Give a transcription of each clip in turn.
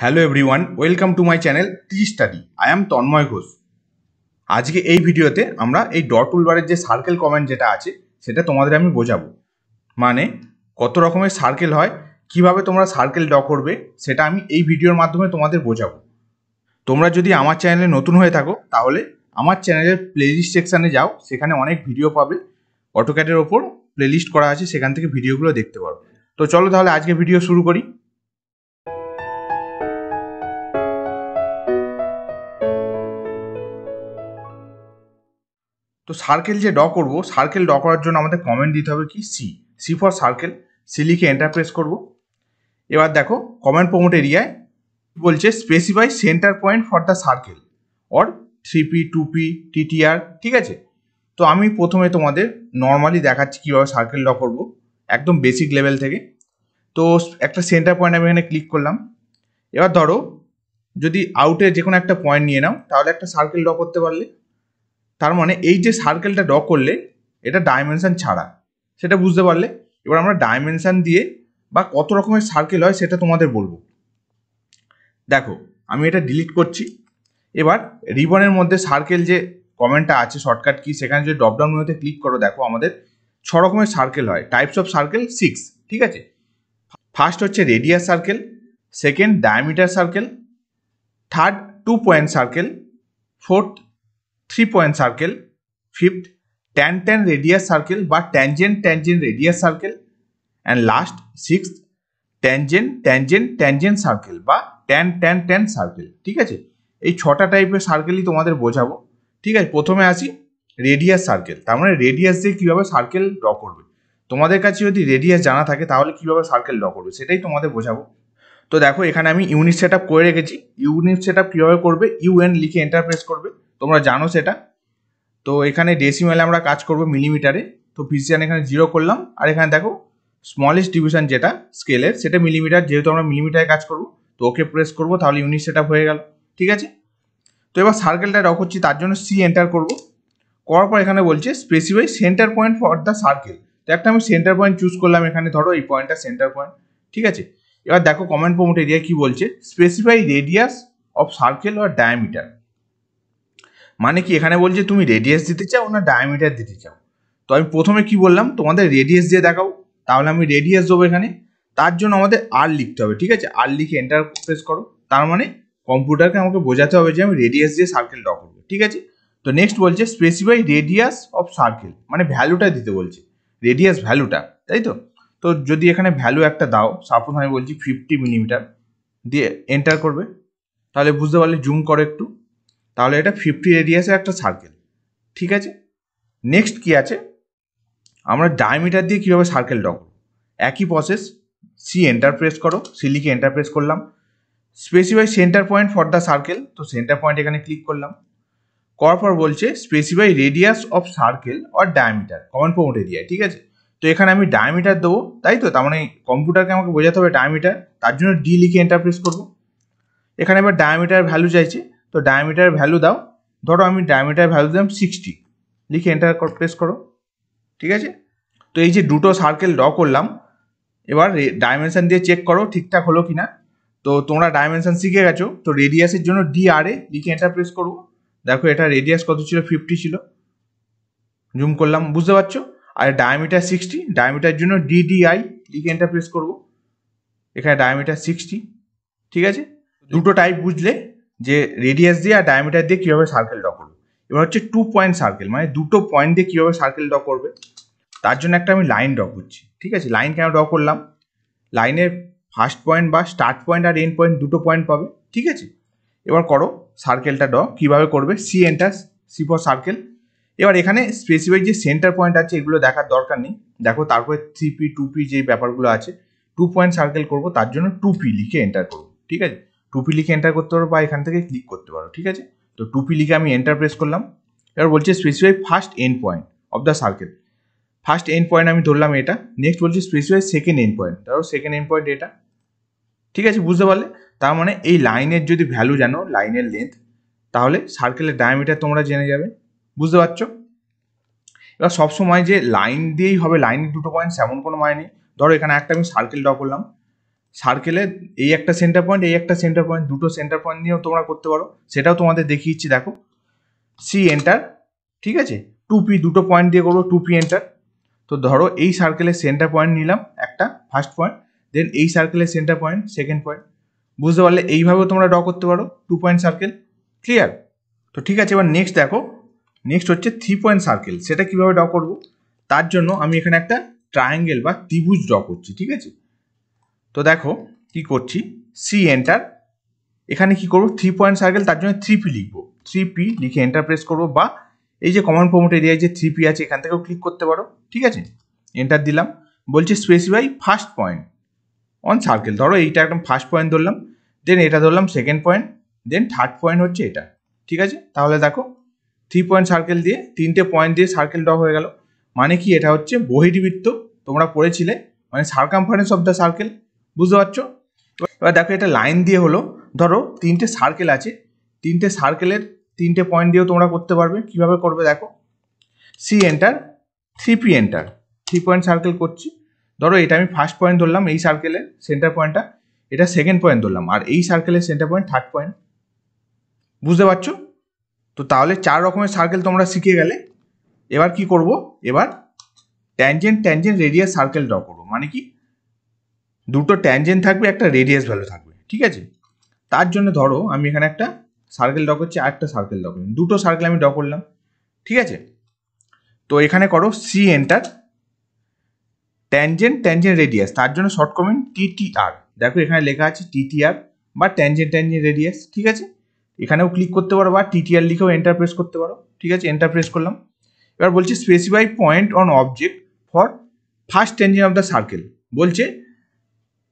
hello everyone welcome to my channel T Study I am Tanmoy Ghosh আজকে এই ভিডিওতে আমরা এই ডট উলবারের যে সার্কেল কমেন্ট যেটা আছে সেটা তোমাদের আমি বোঝাবো মানে কত রকমের সার্কেল হয় কিভাবে তোমরা সার্কেল ড করবে সেটা আমি এই ভিডিওর মাধ্যমে তোমাদের বোঝাবো তোমরা যদি আমার চ্যানেলে নতুন হয়ে থাকো তাহলে আমার চ্যানেলের প্লেলিস্ট সেকশানে যাও সেখানে অনেক ভিডিও পাবে অটোক্যাটের ওপর প্লেলিস্ট করা আছে সেখান থেকে ভিডিওগুলো দেখতে পারো তো চলো তাহলে আজকে ভিডিও শুরু করি তো সার্কেল যে ড করব সার্কেল ড করার জন্য আমাদের কমেন্ট দিতে হবে কি C C for circle C লিখে এন্টার প্রেস করব এবার দেখো কমেন্ট প্রমোট এরিয়ায় বলছে specify centre point for the circle or three P two P TTR ঠিক আছে তো আমি প্রথমে তোমাদের নর্মালি দেখাচ্ছি কীভাবে সার্কেল ড করব একদম বেসিক লেভেল থেকে তো একটা সেন্টার পয়েন্ট আমি এখানে ক্লিক করলাম এবার ধরো যদি আউটে যে কোনো একটা পয়েন্ট নিয়ে নাও তাহলে একটা সার্কেল ড করতে পারলে তার মানে এই যে সার্কেলটা ড করলে এটা ডাইমেনশান ছাড়া সেটা বুঝতে পারলে এবার আমরা ডাইমেনশান দিয়ে বা কত রকমের সার্কেল হয় সেটা তোমাদের বলবো দেখো আমি এটা ডিলিট করছি এবার রিবনের মধ্যে সার্কেল যে কমেন্টটা আছে শর্টকাট কি সেখানে যদি ডপডাউন মেনুতে ক্লিক করো দেখো আমাদের ছ রকমের সার্কেল হয় টাইপস অফ সার্কেল সিক্স ঠিক আছে ফার্স্ট হচ্ছে radius circle second diameter circle third two point circle fourth three point circle fifth tan tan radius circle বা tangent tangent radius circle and last six tangent tangent tangent circle বা tan tan tan circle ঠিক আছে এই ছটা টাইপের সার্কেলই তোমাদের বোঝাবো ঠিক আছে প্রথমে আসি রেডিয়াস সার্কেল তার মানে রেডিয়াস দিয়ে কীভাবে সার্কেল ড্র করবে তোমাদের কাছে যদি রেডিয়াস জানা থাকে তাহলে কীভাবে সার্কেল ড্র করবে সেটাই তোমাদের বোঝাবো তো দেখো এখানে আমি ইউনিট সেট করে রেখেছি ইউনিট সেট কীভাবে করবে ইউএন লিখে এন্টারপ্রেস করবে তোমরা জানো সেটা তো এখানে ডেসিমেলে আমরা কাজ করব মিলিমিটারে তো ফিজিয়ান এখানে জিরো করলাম আর এখানে দেখো স্মলেস্ট ডিভিশন যেটা স্কেলের সেটা মিলিমিটার যেহেতু আমরা মিলিমিটারে কাজ করব তো ওকে প্রেস করব তাহলে ইউনিট সেট হয়ে গেল ঠিক আছে তো এবার সার্কেলটা রক হচ্ছে তার জন্য সি এন্টার করব করার পর এখানে বলছে specify centre point for the circle তো একটা আমি সেন্টার পয়েন্ট চুজ করলাম এখানে ধরো এই পয়েন্টটা সেন্টার পয়েন্ট ঠিক আছে এবার দেখো কমেন্ট প্রমোট এরিয়া কি বলছে specify radius of circle or diameter মানে কি এখানে বলছে তুমি রেডিয়াস দিতে চাও না ডায়ামিটার দিতে চাও তো আমি প্রথমে কি বললাম তোমাদের রেডিয়াস দিয়ে দেখাও তাহলে আমি রেডিয়াস দেবো এখানে তার জন্য আমাদের আর লিখতে হবে ঠিক আছে আর লিখে এন্টার প্রেস করো তার মানে কম্পিউটারকে আমাকে বোঝাতে হবে যে আমি রেডিয়াস দিয়ে সার্কেল ড্র করবো ঠিক আছে তো নেক্সট বলছে স্পেসিফাই রেডিয়াস অফ সার্কেল মানে ভ্যালুটা দিতে বলছে রেডিয়াস ভ্যালুটা তাই তো তো যদি এখানে ভ্যালু একটা দাও সাপোজ আমি বলছি ফিফটি মিলিমিটার দিয়ে এন্টার করবে তাহলে বুঝতে পারলে জুম করো একটু তাহলে এটা ফিফটি রেডিয়াসের একটা সার্কেল ঠিক আছে নেক্সট কি আছে আমরা ডায়ামিটার দিয়ে কীভাবে সার্কেল ডক একই প্রসেস সি এন্টার প্রেস করো সি লিখে এন্টার প্রেস করলাম specify centre point for the circle তো সেন্টার পয়েন্ট এখানে ক্লিক করলাম করার পর বলছে specify radius of circle or diameter command prompt area ঠিক আছে তো এখানে আমি ডায়ামিটার দেবো তাই তো তার মানে কম্পিউটারকে আমাকে বোঝাতে হবে ডায়ামিটার তার জন্য ডি লিখে এন্টার প্রেস করবো এখানে এবার ডায়ামিটার ভ্যালু চাইছে তো ডায়ামিটার ভ্যালু দাও ধরো আমি ডায়ামিটার ভ্যালু দিলাম সিক্সটি লিখে এন্টার প্রেস করো ঠিক আছে তো এই যে দুটো সার্কেল ড্র করলাম এবার ডাইমেনশান দিয়ে চেক করো ঠিকঠাক হলো কি না তো তোমরা ডাইমেনশান শিখে গেছো তো রেডিয়াসের জন্য ডিআরএ লিখে এন্টার প্রেস করবো দেখো এটা রেডিয়াস কত ছিল ফিফটি ছিল জুম করলাম বুঝতে পারছো আর ডায়ামিটার সিক্সটি ডায়ামিটার জন্য ডি ডি আই লিখে এন্টার প্রেস করবো এখানে ডায়ামিটার সিক্সটি ঠিক আছে দুটো টাইপ বুঝলে যে রেডিয়াস দিয়ে আর ডায়ামিটার দিয়ে কীভাবে সার্কেল ড্র করবে এবার হচ্ছে টু পয়েন্ট সার্কেল মানে দুটো পয়েন্ট দিয়ে কীভাবে সার্কেল ড্র করবে তার জন্য একটা আমি লাইন ড্র করছি ঠিক আছে লাইন কেন ড্র করলাম লাইনের ফার্স্ট পয়েন্ট বা স্টার্ট পয়েন্ট আর এন্ড পয়েন্ট দুটো পয়েন্ট পাবে ঠিক আছে এবার করো সার্কেলটা ড্র কীভাবে করবে C enter C for circle এবার এখানে স্পেসিফাই যে সেন্টার পয়েন্ট আছে এগুলো দেখার দরকার নেই দেখো তারপরে থ্রি পি টু পি যে ব্যাপারগুলো আছে টু পয়েন্ট সার্কেল করবো তার জন্য টু পি লিখে এন্টার করবো ঠিক আছে টুপি লিখে এন্টার করতে পারো বা এখান থেকে ক্লিক করতে পারো ঠিক আছে তো টুপি লিখে আমি এন্টার প্রেস করলাম এবার বলছে specify first end point of the circle first end point আমি ধরলাম এটা নেক্সট বলছি স্পেসিফাই সেকেন্ড এন্ড পয়েন্ট ধরো সেকেন্ড এন্ড পয়েন্ট এটা ঠিক আছে বুঝতে পারলে তার মানে এই লাইনের যদি ভ্যালু জানো লাইনের লেন্থ তাহলে সার্কেলের ডায়ামিটার তোমরা জেনে যাবে বুঝতে পারছো এবার সবসময় যে লাইন দিয়েই হবে লাইনের দুটো পয়েন্ট সেমন কোনো মায় মানে নেই ধরো এখানে একটা আমি সার্কেল ড্র করলাম সার্কেলে এই একটা সেন্টার পয়েন্ট এই একটা সেন্টার পয়েন্ট দুটো সেন্টার পয়েন্ট নিয়েও তোমরা করতে পারো সেটাও তোমাদের দেখিয়েছি দেখো সি এন্টার ঠিক আছে টু পি দুটো পয়েন্ট দিয়ে করবো টু পি এন্টার তো ধরো এই সার্কেলের সেন্টার পয়েন্ট নিলাম একটা ফার্স্ট পয়েন্ট দেন এই সার্কেলের সেন্টার পয়েন্ট সেকেন্ড পয়েন্ট বুঝতে পারলে এইভাবেও তোমরা ড্র করতে পারো টু পয়েন্ট সার্কেল ক্লিয়ার তো ঠিক আছে এবার নেক্সট দেখো নেক্সট হচ্ছে থ্রি পয়েন্ট সার্কেল সেটা কীভাবে ড্র করবো তার জন্য আমি এখানে একটা ট্রায়াঙ্গেল বা ত্রিভুজ ড্র করছি ঠিক আছে তো দেখো কি করছি সি এন্টার এখানে কি করব থ্রি পয়েন্ট সার্কেল তার জন্য থ্রি পি লিখবো থ্রি পি লিখে এন্টার প্রেস করবো বা এই যে কমন প্রমোট এরিয়ায় যে থ্রি পি আছে এখান থেকেও ক্লিক করতে পারো ঠিক আছে এন্টার দিলাম বলছে specify first point on circle ধরো এইটা একদম ফার্স্ট পয়েন্ট ধরলাম দেন এটা ধরলাম second point then third point হচ্ছে এটা ঠিক আছে তাহলে দেখো থ্রি পয়েন্ট সার্কেল দিয়ে তিনটে পয়েন্ট দিয়ে সার্কেল ড্র হয়ে গেল মানে কি এটা হচ্ছে বহির্বৃত্ত তোমরা পড়েছিলে মানে সার্কামফারেন্স অফ দ্য সার্কেল বুঝতে পারছো এবার দেখো এটা লাইন দিয়ে হলো ধরো তিনটে সার্কেল আছে তিনটে সার্কেলের তিনটে পয়েন্ট দিয়েও তোমরা করতে পারবে কিভাবে করবে দেখো C enter three P enter three point circle করছি ধরো এটা আমি ফার্স্ট পয়েন্ট ধরলাম এই সার্কেলের সেন্টার পয়েন্টটা এটা সেকেন্ড পয়েন্ট ধরলাম আর এই সার্কেলের সেন্টার পয়েন্ট থার্ড পয়েন্ট বুঝতে পারছো তো তাহলে চার রকমের সার্কেল তোমরা শিখে গেলে এবার কি করব এবার tangent tangent radius circle draw করবো মানে কি দুটো ট্যানজেন থাকবে একটা রেডিয়াস ভ্যালু থাকবে ঠিক আছে তার জন্য ধরো আমি এখানে একটা সার্কেল ড করছি আর একটা সার্কেল ড করলাম দুটো সার্কেল আমি ড করলাম ঠিক আছে তো এখানে করো C enter tangent tangent radius তার জন্য শর্ট কমেন্ট টিটিআর দেখো এখানে লেখা আছে টিটিআর বা ট্যানজেন ট্যানজেন রেডিয়াস ঠিক আছে এখানেও ক্লিক করতে পারো বা টিটিআর লিখেও এন্টার প্রেস করতে পারো ঠিক আছে এন্টার প্রেস করলাম এবার বলছে specify point on object for first tangent of the circle বলছে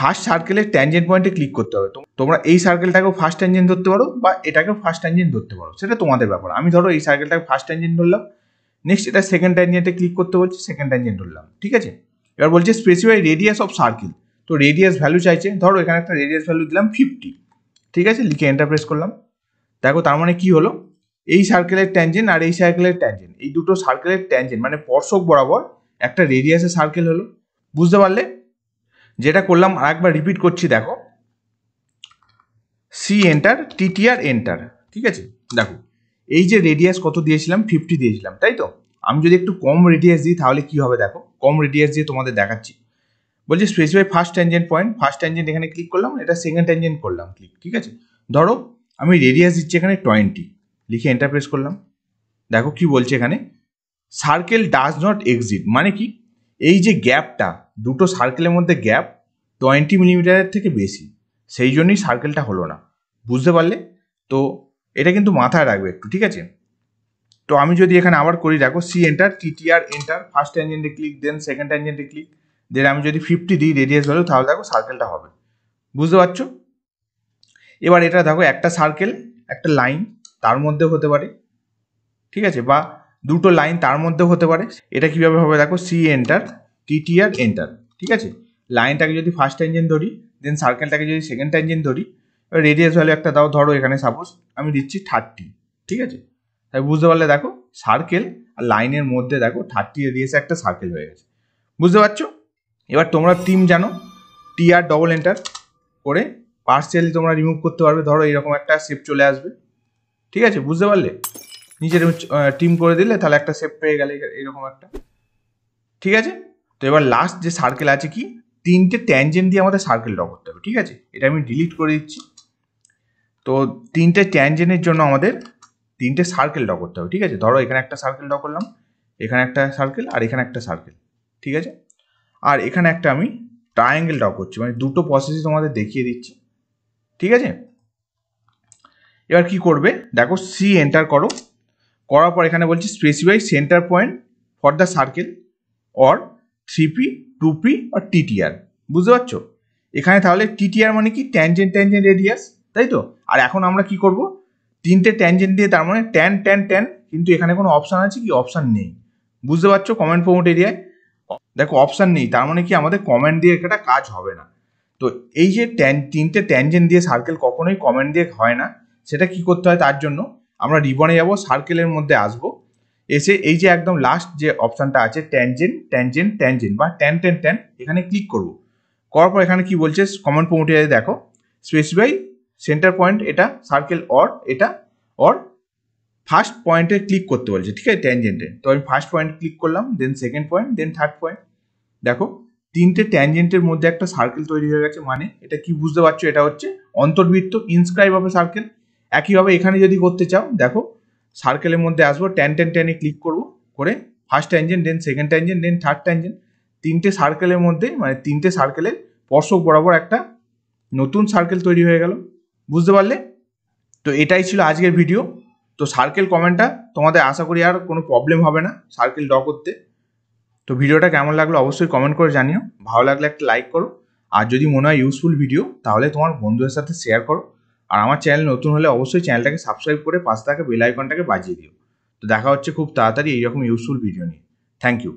ফার্স্ট সার্কেলের ট্যানজেন্ট পয়েন্টে ক্লিক করতে হবে তোমরা এই সার্কেলটাকেও ফার্স্ট ট্যানজেন্ট ধরতে পারো বা এটাকেও ফার্স্ট ট্যানজেন্ট ধরতে পারো সেটা তোমাদের ব্যাপার আমি ধরো এই সার্কেলটাকে ফার্স্ট ট্যানজেন্ট ধরলাম নেক্সট এটা সেকেন্ড ট্যানজেন্টে ক্লিক করতে বলছি সেকেন্ড ট্যানজেন্ট ধরলাম ঠিক আছে এবার বলছে স্পেসিফাই রেডিয়াস অফ সার্কেল তো রেডিয়াস ভ্যালু চাইছে ধরো এখানে একটা রেডিয়াস ভ্যালু দিলাম ফিফটি ঠিক আছে লিখে এন্টারপ্রেস করলাম দেখো তার মানে কি হলো এই সার্কেলের ট্যানজেন্ট আর এই সার্কেলের ট্যানজেন্ট এই দুটো সার্কেলের ট্যানজেন্ট মানে পর্শক বরাবর একটা রেডিয়াসের সার্কেল হলো বুঝতে পারলে যেটা করলাম আরেকবার রিপিট করছি দেখো সি এন্টার টিটিআর এন্টার ঠিক আছে দেখো এই যে রেডিয়াস কত দিয়েছিলাম ফিফটি দিয়েছিলাম তাই তো আমি যদি একটু কম রেডিয়াস দিই তাহলে কি হবে দেখো কম রেডিয়াস দিয়ে তোমাদের দেখাচ্ছি বলছি specify first tangent point first tangent এখানে ক্লিক করলাম এটা সেকেন্ড ট্যানজেন্ট করলাম ক্লিক ঠিক আছে ধরো আমি রেডিয়াস দিচ্ছি এখানে টোয়েন্টি লিখে এন্টারপ্রেস করলাম দেখো কি বলছে এখানে সার্কেল ডাজ নট এক্সিট মানে কি এই যে গ্যাপটা দুটো সার্কেলের মধ্যে গ্যাপ টোয়েন্টি মিলিমিটারের থেকে বেশি সেই জন্যই সার্কেলটা হলো না বুঝতে পারলে তো এটা কিন্তু মাথায় রাখবে একটু ঠিক আছে তো আমি যদি এখানে আবার করি রাখো C enter TTR enter first ট্যাঞ্জেন্টে ক্লিক দেন সেকেন্ড ট্যাঞ্জেন্টে ক্লিক দেন আমি যদি ফিফটি দিই রেডিয়াস ভ্যালু তাহলে দেখো সার্কেলটা হবে বুঝতে পারছো এবার এটা দেখো একটা সার্কেল একটা লাইন তার মধ্যে হতে পারে ঠিক আছে বা দুটো লাইন তার মধ্যে হতে পারে এটা কীভাবে হবে দেখো সি এন্টার টিটিআর আর এন্টার ঠিক আছে লাইনটাকে যদি ফার্স্ট ইঞ্জিন ধরি দেন সার্কেলটাকে যদি সেকেন্ড ইঞ্জিন ধরি এবার রেডিয়াস ভ্যালু একটা দাও ধরো এখানে সাপোজ আমি দিচ্ছি থার্টি ঠিক আছে তাই বুঝতে পারলে দেখো সার্কেল আর লাইনের মধ্যে দেখো থার্টি রেডিয়াসে একটা সার্কেল হয়ে গেছে বুঝতে পারছো এবার তোমরা টিম জানো টি আর ডবল এন্টার করে পার্সিয়ালি তোমরা রিমুভ করতে পারবে ধরো এরকম একটা শেপ চলে আসবে ঠিক আছে বুঝতে পারলে নিজের টিম করে দিলে তাহলে একটা শেপ পেয়ে গেলে এরকম একটা ঠিক আছে তো এবার লাস্ট যে সার্কেল আছে কি তিনটে ট্যানজেন্ট দিয়ে আমাদের সার্কেল ড্র করতে হবে ঠিক আছে এটা আমি ডিলিট করে দিচ্ছি তো তিনটে ট্যানজেন্টের জন্য আমাদের তিনটে সার্কেল ড্র করতে হবে ঠিক আছে ধরো এখানে একটা সার্কেল ড্র করলাম এখানে একটা সার্কেল আর এখানে একটা সার্কেল ঠিক আছে আর এখানে একটা আমি ট্রায়াঙ্গেল ড্র করছি মানে দুটো প্রসেসই তোমাদের দেখিয়ে দিচ্ছি ঠিক আছে এবার কি করবে দেখো সি এন্টার করো করার পর এখানে বলছি specify centre point for the circle or three P two P আর টিটিআর বুঝতে পারছো এখানে তাহলে টিটিআর মানে কি ট্যানজেন্ট ট্যানজেন্ট রেডিয়াস তাই তো আর এখন আমরা কি করব তিনটে ট্যানজেন্ট দিয়ে তার মানে ট্যান ট্যান ট্যান কিন্তু এখানে কোনো অপশান আছে কি অপশান নেই বুঝতে পারছো কমেন্ট প্রমোট এরিয়ায় দেখো অপশান নেই তার মানে কি আমাদের কমেন্ট দিয়ে একটা কাজ হবে না তো এই যে ট্যান তিনটে ট্যানজেন্ট দিয়ে সার্কেল কখনোই কমেন্ট দিয়ে হয় না সেটা কি করতে হয় তার জন্য আমরা রিবনে যাব সার্কেলের মধ্যে আসব এসে এই যে একদম লাস্ট যে অপশানটা আছে ট্যানজেন ট্যানজেন ট্যানজেন বা ট্যান ট্যান ট্যান এখানে ক্লিক করব করার পর এখানে কি বলছে কমন প্রমোটে দেখো স্পেসিফাই সেন্টার পয়েন্ট এটা সার্কেল অর এটা অর ফার্স্ট পয়েন্টে ক্লিক করতে বলছে ঠিক আছে ট্যানজেন্টে তো আমি ফার্স্ট পয়েন্ট ক্লিক করলাম then second point then third point দেখো তিনটে ট্যানজেন্টের মধ্যে একটা সার্কেল তৈরি হয়ে গেছে মানে এটা কি বুঝতে পারছো এটা হচ্ছে অন্তর্বৃত্ত ইনস্ক্রাইব অফ এ সার্কেল একইভাবে এখানে যদি করতে চাও দেখো সার্কেলের মধ্যে আসবো টেন টেন টেনে ক্লিক করবো করে first tangent then second tangent then third tangent তিনটে সার্কেলের মধ্যে মানে তিনটে সার্কেলের স্পর্শক বরাবর একটা নতুন সার্কেল তৈরি হয়ে গেল বুঝতে পারলে তো এটাই ছিল আজকের ভিডিও তো সার্কেল কমেন্টটা তোমাদের আশা করি আর কোনো প্রবলেম হবে না সার্কেল ড্র করতে তো ভিডিওটা কেমন লাগলো অবশ্যই কমেন্ট করে জানিও ভালো লাগলে একটা লাইক করো আর যদি মনে হয় ইউজফুল ভিডিও তাহলে তোমার বন্ধুদের সাথে শেয়ার করো আর আমার চ্যানেল নতুন হলে অবশ্যই চ্যানেলটাকে সাবস্ক্রাইব করে পাশে থাকা বেল আইকনটাকে বাজিয়ে দিও তো দেখা হচ্ছে খুব তাড়াতাড়ি এইরকম ইউজফুল ভিডিও নিয়ে থ্যাংক ইউ